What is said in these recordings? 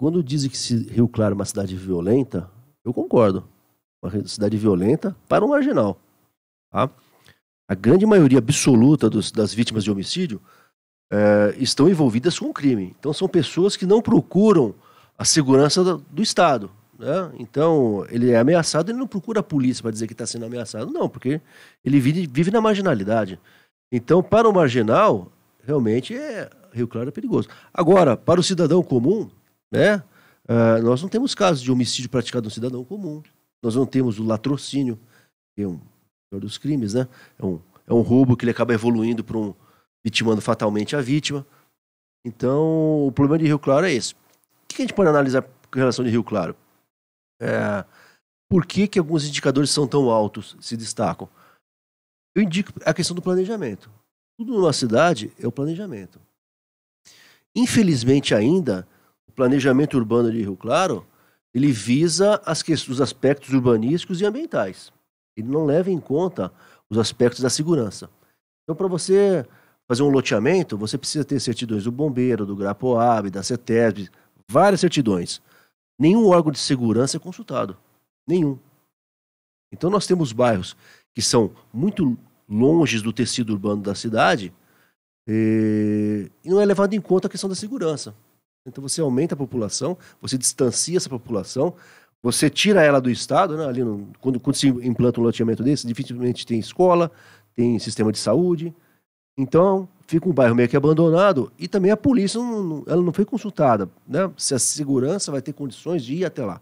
Quando dizem que Rio Claro é uma cidade violenta, eu concordo. Uma cidade violenta para o um marginal. Tá? A grande maioria absoluta dos, das vítimas de homicídio é, estão envolvidas com crime. Então são pessoas que não procuram a segurança do, do Estado. Né? Então ele é ameaçado, ele não procura a polícia para dizer que está sendo ameaçado, não, porque ele vive, vive na marginalidade. Então, para o marginal, realmente é, Rio Claro é perigoso. Agora, para o cidadão comum, né? Uh, nós não temos casos de homicídio praticado no cidadão comum. Nós não temos o latrocínio, que é um pior dos crimes, né? É um, é um roubo que ele acaba evoluindo para um vitimando fatalmente a vítima. Então, o problema de Rio Claro é esse. O que a gente pode analisar com relação de Rio Claro? É, por que, que alguns indicadores são tão altos, se destacam? Eu indico a questão do planejamento. Tudo numa cidade é o planejamento. Infelizmente ainda, o planejamento urbano de Rio Claro, ele visa as, os aspectos urbanísticos e ambientais. Ele não leva em conta os aspectos da segurança. Então, para você fazer um loteamento, você precisa ter certidões do bombeiro, do Grapoab, da CETESB, várias certidões. Nenhum órgão de segurança é consultado. Nenhum. Então nós temos bairros que são muito longe do tecido urbano da cidade eh, e não é levado em conta a questão da segurança. Então você aumenta a população, você distancia essa população, você tira ela do Estado, né? Ali no, quando, quando se implanta um loteamento desse, dificilmente tem escola, tem sistema de saúde. Então, fica um bairro meio que abandonado e também a polícia não, ela não foi consultada, né? Se a segurança vai ter condições de ir até lá.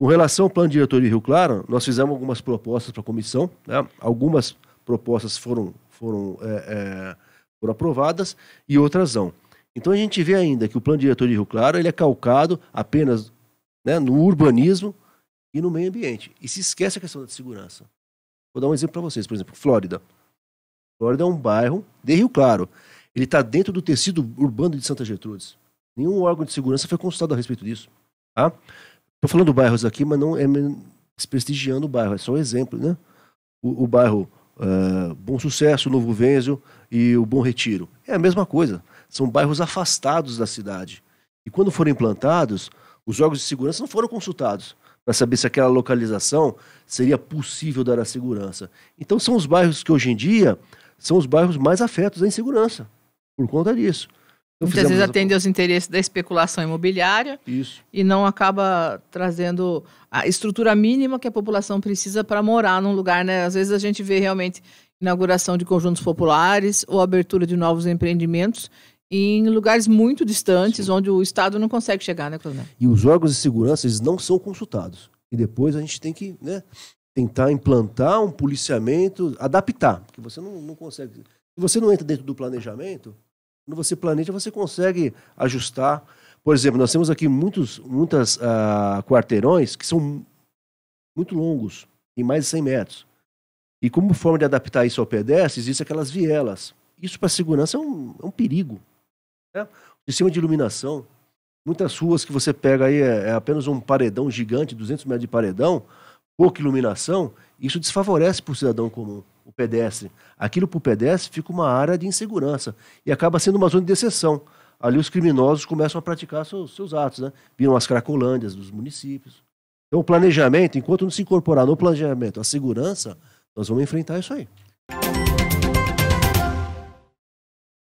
Com relação ao plano diretor de Rio Claro, nós fizemos algumas propostas para a comissão, né? algumas propostas foram, foram, é, é, foram aprovadas e outras não. Então a gente vê ainda que o plano diretor de Rio Claro ele é calcado apenas né, no urbanismo e no meio ambiente. E se esquece a questão da segurança. Vou dar um exemplo para vocês, por exemplo, Flórida. Flórida é um bairro de Rio Claro. Ele está dentro do tecido urbano de Santa Gertrudes. Nenhum órgão de segurança foi consultado a respeito disso. Tá? Estou falando bairros aqui, mas não é desprestigiando o bairro, é só um exemplo. Né? O, o bairro uh, Bom Sucesso, Novo Vênzio e o Bom Retiro. É a mesma coisa são bairros afastados da cidade. E quando foram implantados, os órgãos de segurança não foram consultados para saber se aquela localização seria possível dar a segurança. Então são os bairros que hoje em dia são os bairros mais afetos à insegurança, por conta disso. Então, Muitas vezes atende a... aos interesses da especulação imobiliária Isso. e não acaba trazendo a estrutura mínima que a população precisa para morar num lugar. Né? Às vezes a gente vê realmente inauguração de conjuntos populares ou abertura de novos empreendimentos em lugares muito distantes, Sim. onde o Estado não consegue chegar, né, Coronel? E os órgãos de segurança, eles não são consultados. E depois a gente tem que né, tentar implantar um policiamento, adaptar, porque você não, não consegue... Se você não entra dentro do planejamento, quando você planeja, você consegue ajustar. Por exemplo, nós temos aqui muitos muitas, uh, quarteirões que são muito longos, em mais de 100 metros. E como forma de adaptar isso ao pedestre, existem aquelas vielas. Isso para a segurança é um, é um perigo. É, sistema de iluminação. Muitas ruas que você pega aí é, é apenas um paredão gigante, 200 metros de paredão, pouca iluminação, isso desfavorece para o cidadão comum, o pedestre. Aquilo para o pedestre fica uma área de insegurança e acaba sendo uma zona de exceção. Ali os criminosos começam a praticar seus, seus atos, né? Viram as cracolândias dos municípios. Então o planejamento, enquanto não se incorporar no planejamento a segurança, nós vamos enfrentar isso aí.